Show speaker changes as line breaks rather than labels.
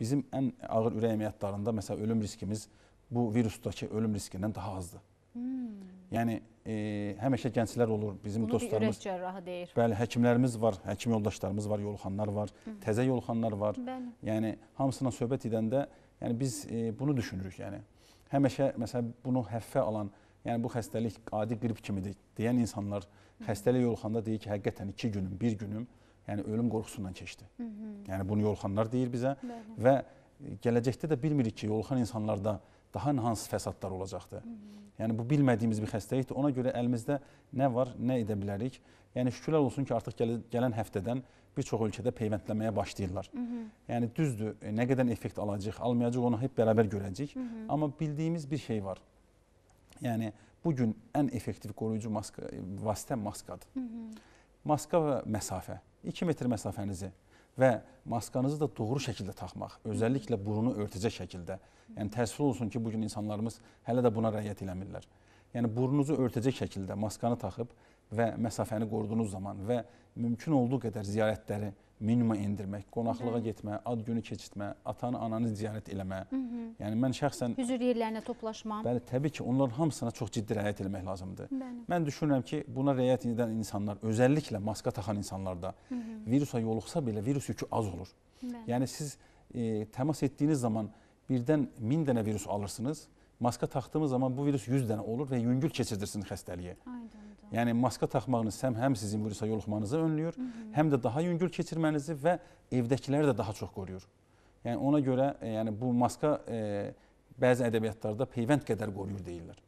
Bizim ən ağır ürək əməliyyatlarında məsələn ölüm riskimiz bu virusdakı ölüm riskindən daha azdır. Hmm. Yəni e, həmişə gənclər olur, bizim Bunu dostlarımız. Bunu bir ürək cərrahı deyir. Bəli, həkimlərimiz var, həkim yoldaşlarımız var, yoluxanlar var, Hı. təzə yoluxanlar var. Bəli. Yəni hamısına söhbət edəndə, yəni biz e, bunu düşünürük, yəni. Həmişə məsələn bunu həffə alan, yəni bu xəstəlik adi qrip kimidir deyən insanlar xəstəlik yoluxanda deyir ki, həqiqətən 2 günüm, 1 günüm yəni ölüm qorxusundan keçdi. Hı -hı. Yəni bunu yolxanlar deyir bizə Bəli. və gələcəkdə də bilmirik ki, yolxan insanlarda daha hansı fəsadlar olacaqdı. Hı -hı. Yəni bu bilmədiyimiz bir xəstəlikdir. Ona görə əlimizdə nə var, nə edə bilərik? Yəni şükürlər olsun ki, artıq gəl gələn həftədən bir çox ölkədə peyvəndləməyə başlayırlar. Hı -hı. Yəni düzdür, e, nə qədər effekt alacaq, almayacaq onu hep bərabər görəcəyik. Hı -hı. Amma bildiyimiz bir şey var. Yəni bu gün ən effektiv qoruyucu maska vasitə maskadır. Hı -hı. Maska və məsafə. Hı 2 metr məsafənizi və maskanızı da doğru şəkildə taxmaq, özəlliklə burunu örtəcək şəkildə. Yəni təəssüf olsun ki, bu gün insanlarımız hələ də buna rəayət eləmirlər. Yəni burnunuzu örtəcək şəkildə maskanı taxıb və məsafəni qoruduğunuz zaman və mümkün olduğu qədər ziyarətləri minimuma endirmək, qonaqlığa getmə, ad günü keçirtmə, atanı, ananı ziyarət eləmə. Hı -hı. Yəni mən şəxsən Hüzur yerlərinə toplaşma. Bəli, təbii ki, onların hamısına çox ciddi riayət etmək lazımdır. Bəli. Mən düşünürəm ki, buna riayət edən insanlar, özəlliklə maska taxan insanlarda Hı -hı. virusa yoluxsa belə virus yükü az olur. Bəli. Yəni siz e, təmas etdiyiniz zaman birdən 1000 dənə virus alırsınız. Maska taxdığımız zaman bu virus 100 dənə olur və yüngül keçirdirsiniz xəstəliyə. Aydındır. Yəni maska taxmağınız həm, həm sizin virusa yoluxmanızı önləyir, Hı -hı. həm də daha yüngül keçirmənizi və evdəkiləri də daha çox qoruyur. Yəni ona görə e, yəni bu maska e, bəzi ədəbiyyatlarda peyvənd qədər qoruyur deyirlər.